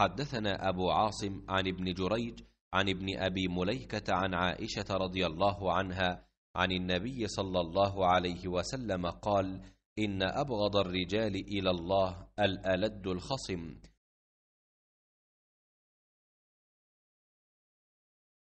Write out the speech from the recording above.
حدثنا أبو عاصم عن ابن جريج عن ابن أبي مليكة عن عائشة رضي الله عنها عن النبي صلى الله عليه وسلم قال إن أبغض الرجال إلى الله الألد الخصم